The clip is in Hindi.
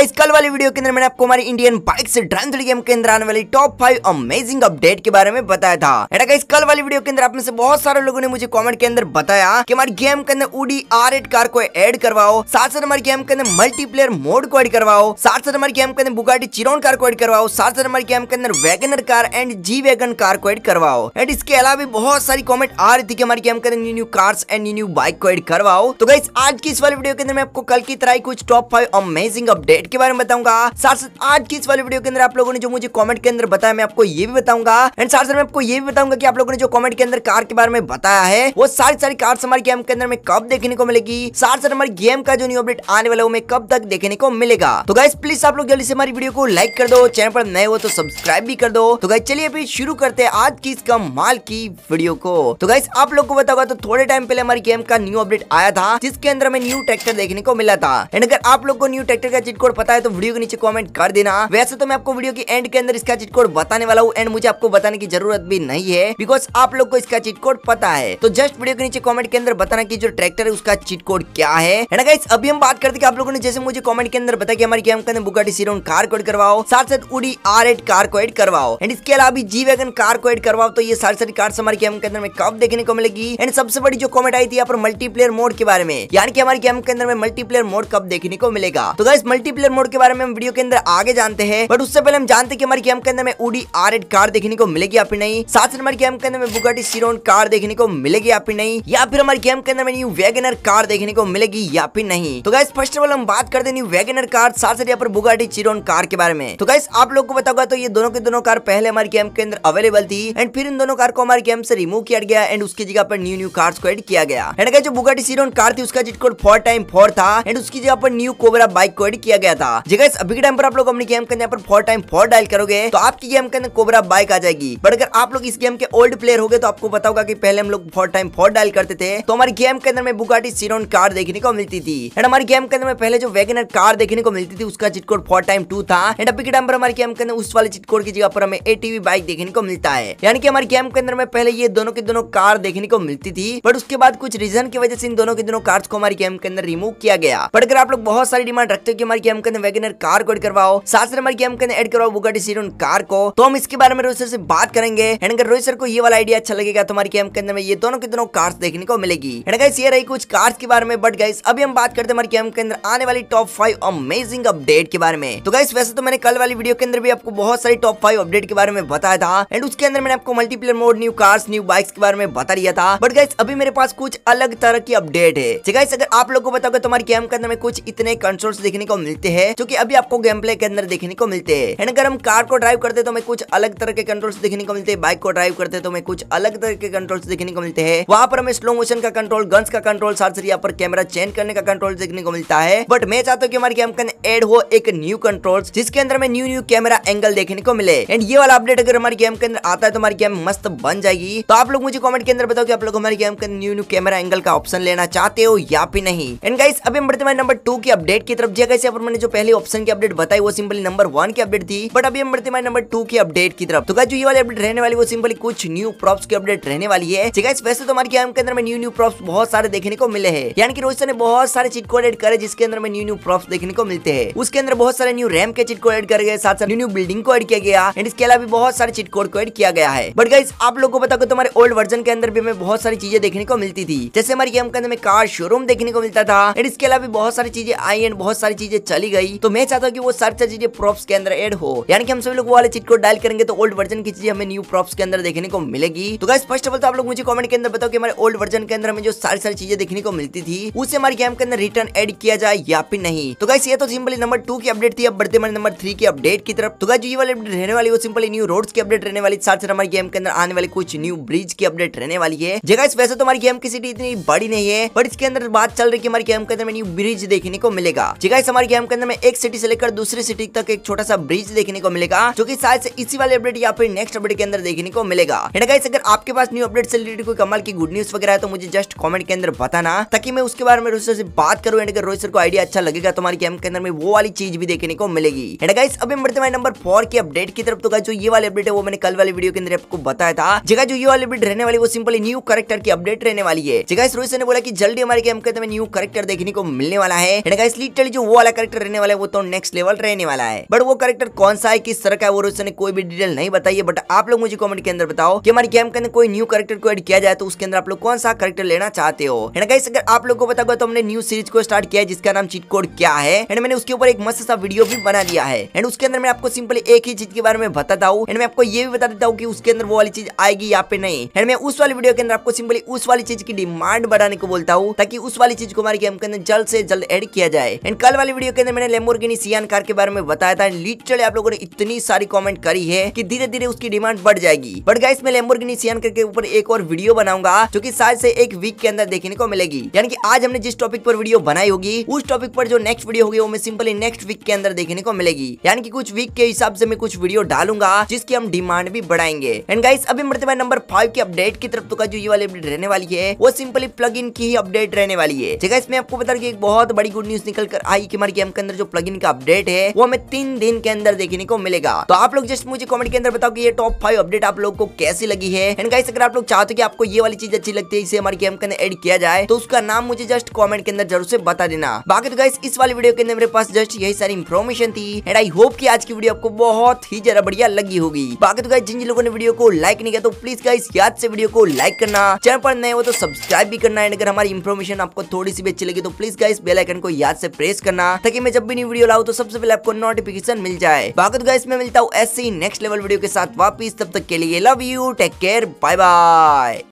गाइस कल वाली वीडियो के अंदर मैंने आपको हमारी इंडियन बाइक से ड्रंथ गेम के अंदर आने वाली टॉप फाइव अमेजिंग अपडेट के बारे में बताया था एटा गाइस कल वाली वीडियो के अंदर आप में से बहुत सारे लोगों ने मुझे कमेंट के अंदर बताया कि हमारी गेम के अंदर उडी आर एट कार को एड करवाओ साथ साथ हमारी गेम के अंदर मल्टीप्लेयर मोड को एड करवाओ साथ साथ हमारी गेम के अंदर बुगाटी चिरोन कार को एड करवाओ साथ साथ हमारी गेम के अंदर Wagner car and G wagon car को एड करवाओ एंड इसके अलावा भी बहुत सारी कॉमेंट आ रही थी कि हमारी गेम के अंदर new new cars and new new bike को एड करवाओ तो गाइस आज की इस वाली वीडियो के अंदर मैं आपको कल की तरह कुछ टॉप फाइव अमेजिंग अपडेट के बारे में बताऊंगा साथ साथ आज की इस वाली वीडियो के अंदर आप लोगों ने जो मुझे कॉमेंट के अंदर बताया मैं आपको ये भी बताऊंगा एंड साथ साथ मैं आपको ये भी बताऊंगा की आप लोगों ने जो कॉमेंट के अंदर कार के बारे में बताया है वो सारी सारी कार्स हमारे गेम के अंदर में कब देखने को मिलेगी साथ साथ हमारे गेम का जो न्यू अपडेट आने वाला है कब तक देखने को मिलेगा तो गाइस प्लीज आप लोग जल्दी से हमारी वीडियो को लाइक कर दो चैनल पर नए हो तो सब्सक्राइब भी कर दो तो गाइस चलिए अभी शुरू करते हैं आज की इस कमाल की वीडियो को तो गाइस आप लोग को बताऊंगा तो थोड़े टाइम पहले हमारी गेम का न्यू अपडेट आया था जिसके अंदर हमें न्यू ट्रैक्टर देखने को मिला था एंड अगर आप लोग को न्यू ट्रैक्टर का चिटकोड पता है तो वीडियो के नीचे कॉमेंट कर देना वैसे तो मैं आपको वीडियो के एंड के अंदर इसका चिट कोड बताने वाला हूँ एंड मुझे आपको बताने की जरूरत भी नहीं है बिकॉज आप लोग को इसका चिट कोड पता है तो जस्ट वीडियो के नीचे कॉमेंट के अंदर बताना की जो ट्रैक्टर है उसका चिट कोड क्या है अभी हम बात करते आप लोगों ने जैसे मुझे कॉमेंट के अंदर बताया कि हमारी गेम के अंदर बुगाटी सीरो कार को एड करवाओ साथ साथ उड़ी आर एड कार को एड करवाओ एंड इसके अलावा भी जी वैगन कार को एड करवाओ तो ये सारी सारी कार्स हमारे गेम के अंदर में कब देखने को मिलेगी एंड सबसे बड़ी जो कॉमेंट आई थी यहाँ पर मल्टीप्लेयर मोड के बारे में यानी कि हमारे गेम के अंदर में मल्टीप्लेयर मोड कब देखने को मिलेगा तो गाइस मल्टीप्लेयर कलर मोड के बारे में हम वीडियो के अंदर आगे जानते हैं बट उससे पहले हम जानते हैं कि हमारे गेम के अंदर में उडी आर कार देखने को मिलेगी या फिर नहीं ही हमारे गेम के अंदर में बुगाटी सीरोन कार देखने को मिलेगी या फिर नहीं या फिर हमारे गेम के अंदर में न्यू वैगनर कार देखने को मिलेगी या फिर नहीं तो गाइस फर्स्ट ऑफ ऑल हम बात करते न्यू वैगनर कार साथ साथ यहाँ पर बुगाटी चिरोन कार के बारे में तो गाइस आप लोग को बताऊंगा तो ये दोनों के दोनों कार पहले हमारे गेम के अंदर अवेलेबल थी एंड फिर इन दोनों कार को हमारे गेम से रिमूव किया गया एंड उसकी जगह पर न्यू न्यू कार्स को एड किया गया एंड जो बुगाटी सीरोन कार थी उसका जिट फोर टाइम फोर था एंड उसकी जगह पर न्यू कोबरा बाइक को एड किया गया था जी अभी के टाइम पर आप लोग अपनी गेम के अंदर फोर टाइम फोर डायल करोगे तो आपकी गेम के अंदर कोबरा बाइक आ जाएगी बट अगर आप लोग इस गेम के ओल्ड प्लेयर हो तो आपको पता होगा कि पहले हम लोग फोर टाइम फोर डायल करते थे तो हमारी गेम के अंदर में बुगाटी सीरोन कार देखने को मिलती थी एंड हमारी गेम के अंदर में पहले जो वैगनर कार देखने को मिलती थी उसका चिटकोड फोर टाइम टू था एंड अभी के टाइम पर हमारे गेम के अंदर उस वाले चिटकोड की जगह पर हमें एटीवी बाइक देखने को मिलता है यानी कि हमारी गेम के अंदर में पहले ये दोनों के दोनों कार देखने को मिलती थी बट उसके बाद कुछ रीजन की वजह से इन दोनों के दोनों कार्स को हमारी गेम के अंदर रिमूव किया गया बट अगर आप लोग बहुत सारी डिमांड रखते हो कि हमारी गेम के वेगनर कार को एड करवाओ सात नंबर की हमको एड करवाओ बुगाटी सीरन कार को तो हम इसके बारे में रोहित सर से बात करेंगे एंड अगर रोहित सर को ये वाला आइडिया अच्छा लगेगा तुम्हारी तो गेम के अंदर में ये दोनों के दोनों कार्स देखने को मिलेगी एंड गाइस ये रही कुछ कार्स के बारे में बट गाइस अभी हम बात करते हैं हमारी गेम के अंदर आने वाली टॉप फाइव अमेजिंग अपडेट के बारे में तो गाइस वैसे तो मैंने कल वाली वीडियो के अंदर भी आपको बहुत सारी टॉप फाइव अपडेट के बारे में बताया था एंड उसके अंदर मैंने आपको multiplayer mode new cars new bikes के बारे में बता दिया था बट गाइस अभी मेरे पास कुछ अलग तरह की अपडेट है गाइस अगर आप लोग को बताओगे तुम्हारे तो गेम के अंदर में कुछ इतने कंट्रोल्स देखने को मिलते हैं है जो की अभी आपको गेम प्ले के अंदर देखने को मिलते हैं एंड अगर हम कार को ड्राइव करते तो हमें कुछ अलग तरह के कंट्रोल्स देखने को मिलते हैं बाइक को ड्राइव करते तो हमें कुछ अलग तरह के कंट्रोल्स देखने को मिलते हैं वहां पर हमें स्लो मोशन का कंट्रोल गन्स का कंट्रोल साथ साथ यहाँ पर कैमरा चेंज करने का कंट्रोल देखने को मिलता है बट मैं चाहता हूँ कि हमारे गेम के एड हो एक न्यू कंट्रोल जिसके अंदर हमें न्यू न्यू कैमरा एंगल देखने को मिले एंड ये वाला अपडेट अगर हमारे गेम के अंदर आता है तो हमारी गेम मस्त बन जाएगी तो आप लोग मुझे कमेंट के अंदर बताओ कि आप लोग हमारे गेम के न्यू न्यू कैमरा एंगल का ऑप्शन लेना चाहते हो या फिर नहीं एंड गाइस अभी हम बढ़ते हैं नंबर टू की अपडेट की तरफ जगह से मैंने जो पहले ऑप्शन की अपडेट बताई वो सिंपली नंबर वन की अपडेट थी बट अभी हम बढ़ते हमारे नंबर टू की अपडेट की तरफ तो जो ये वाली अपडेट रहने वाली वो सिंपली कुछ न्यू प्रॉप्स की अपडेट रहने वाली है वैसे तो हमारे गेम के अंदर में न्यू न्यू प्रॉप्स बहुत सारे देखने को मिले हैं यानी कि रोहित ने बहुत सारे चिट एड करे जिसके अंदर में न्यू न्यू प्रॉप्स देखने को मिलते हैं उसके अंदर बहुत सारे न्यू रैम के चिटको एड कर गए साथ साथ न्यू न्यू बिल्डिंग को एड किया गया एंड इसके अलावा भी बहुत सारे चिटकोड कोड को एड किया गया है बट गाइस आप लोग को बताओ तुम्हारे ओल्ड वर्जन के अंदर भी हमें बहुत सारी चीजें देखने को मिलती थी जैसे हमारे गेम के अंदर में कार शोरूम देखने को मिलता था एंड इसके अलावा भी बहुत सारी चीजें आई एंड बहुत सारी चीजें चली चली गई तो मैं चाहता हूँ वो सारी चीजें प्रॉप्स के अंदर एड हो यानी कि हम सभी लोग वो वाले चीज को डायल करेंगे तो ओल्ड वर्जन की चीजें हमें न्यू प्रॉप्स के अंदर देखने को मिलेगी तो गाइस फर्स्ट ऑफ ऑल तो आप लोग मुझे कमेंट के अंदर बताओ कि हमारे ओल्ड वर्जन के अंदर हमें जो सारी सारी चीजें देखने को मिलती थी उसे हमारे गेम के अंदर रिटर्न एड किया जाए या फिर नहीं तो गाइस ये तो सिंपली नंबर टू की अपडेट थी अब बढ़ते हमारे नंबर थ्री की अपडेट की तरफ तो गाइस ये वाली अपडेट रहने वाली वो सिंपली न्यू रोड की अपडेट रहने वाली साथ साथ हमारे गेम के अंदर आने वाली कुछ न्यू ब्रिज की अपडेट रहने वाली है जगह वैसे तो हमारी गेम की सिटी इतनी बड़ी नहीं है बट इसके अंदर बात चल रही है हमारे गेम के अंदर न्यू ब्रिज देखने को मिलेगा जगह हमारे गेम के अंदर में एक सिटी से लेकर दूसरी सिटी तक एक छोटा सा ब्रिज देखने को मिलेगा जो की शायद से इसी वाले अपडेट या फिर नेक्स्ट अपडेट के अंदर देखने को मिलेगा अगर आपके पास न्यू अपडेट से रिलेटेड कोई कमाल की गुड न्यूज वगैरह है तो मुझे जस्ट कॉमेंट के अंदर बताना ताकि मैं उसके बारे में रोहित से बात करूँ एंड अगर रोहित सर को आइडिया अच्छा लगेगा तो गेम के अंदर में वो वाली चीज भी देखने को मिलेगी एंड गाइस अब हम बढ़ते हैं नंबर फोर की अपडेट की तरफ तो जो ये वाले अपडेट है वो मैंने कल वाले वीडियो के अंदर आपको बताया था जगह जो ये वाले अपडेट रहने वाली वो सिंपली न्यू करेक्टर की अपडेट रहने वाली है जगह रोहित सर ने बोला की जल्दी हमारे गेम के अंदर न्यू करेक्टर देखने को मिलने वाला है जो वो वाला करेक्टर रहने वाले वो तो नेक्स्ट लेवल रहने वाला है बट वो करेक्टर कौन सा है किस तरह का है वो उसने कोई भी डिटेल नहीं बताई है बट आप लोग मुझे कॉमेंट के अंदर बताओ कि हमारे गेम के अंदर कोई न्यू करेक्टर को एड किया जाए तो उसके अंदर आप लोग कौन सा करेक्टर लेना चाहते हो एंड अगर आप लोग को पता होगा तो हमने न्यू सीरीज को स्टार्ट किया है जिसका नाम चीट कोड क्या है एंड मैंने उसके ऊपर एक मस्त सा वीडियो भी बना दिया है एंड उसके अंदर मैं आपको सिंपली एक ही चीज के बारे में बताता हूँ एंड मैं आपको ये भी बता देता हूँ कि उसके अंदर वो वाली चीज आएगी या पे नहीं एंड मैं उस वाली वीडियो के अंदर आपको सिंपली उस वाली चीज की डिमांड बढ़ाने को बोलता हूँ ताकि उस वाली चीज को हमारे गेम के अंदर जल्द से जल्द एड किया जाए एंड कल वाली वीडियो के अंदर मैंने लेमोरगिनी सियान कार के बारे में बताया था लिटरली आप लोगों ने इतनी सारी कमेंट करी है कि धीरे धीरे उसकी डिमांड बढ़ जाएगी बट गाइस मैं लेमोरगिनी सियान कार के ऊपर एक और वीडियो बनाऊंगा जो की शायद से एक वीक के अंदर देखने को मिलेगी यानी कि आज हमने जिस टॉपिक पर वीडियो बनाई होगी उस टॉपिक पर जो नेक्स्ट वीडियो होगी वो मैं सिंपली नेक्स्ट वीक के अंदर देखने को मिलेगी यानी कि कुछ वीक के हिसाब से मैं कुछ वीडियो डालूंगा जिसकी हम डिमांड भी बढ़ाएंगे एंड गाइस अभी मरते नंबर फाइव की अपडेट की तरफ तो का जो ये वाली अपडेट रहने वाली है वो सिंपली प्लग की ही अपडेट रहने वाली है इसमें आपको बता रही एक बहुत बड़ी गुड न्यूज निकल कर आई की हमारे गेम के अंदर जो प्लगइन का अपडेट है वो हमें तीन दिन के अंदर देखने को मिलेगा तो आप लोग जस्ट मुझे कॉमेंट के अंदर बताओ की टॉप फाइव अपडेट आप लोग को कैसी लगी है एंड गाइस अगर आप लोग चाहते हो कि आपको ये वाली चीज अच्छी लगती है इसे हमारे गेम के अंदर एड किया जाए तो उसका नाम मुझे जस्ट कॉमेंट के अंदर जरूर से बता देना बाकी तो गाइस इस वाली वीडियो के अंदर मेरे पास जस्ट यही सारी इन्फॉर्मेशन थी एंड आई होप की आज की वीडियो आपको बहुत ही जरा बढ़िया लगी होगी बाकी तो गाइस जिन जिन लोगों ने वीडियो को लाइक नहीं किया तो प्लीज गाइस याद से वीडियो को लाइक करना चैनल पर नए हो तो सब्सक्राइब भी करना एंड अगर हमारी इन्फॉर्मेशन आपको थोड़ी सी भी अच्छी लगी तो प्लीज गाइस बेलाइकन को याद से प्रेस करना ताकि मैं जब भी नई वीडियो लाओ तो सबसे पहले आपको नोटिफिकेशन मिल जाए बाकी गाइस मैं मिलता हूँ ऐसी नेक्स्ट लेवल वीडियो के साथ वापिस तब तक के लिए love you take care bye bye